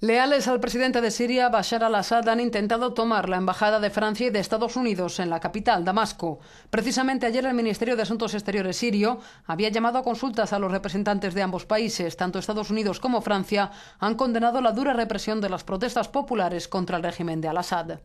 Leales al presidente de Siria, Bashar al-Assad han intentado tomar la embajada de Francia y de Estados Unidos en la capital, Damasco. Precisamente ayer el Ministerio de Asuntos Exteriores sirio había llamado a consultas a los representantes de ambos países. Tanto Estados Unidos como Francia han condenado la dura represión de las protestas populares contra el régimen de al-Assad.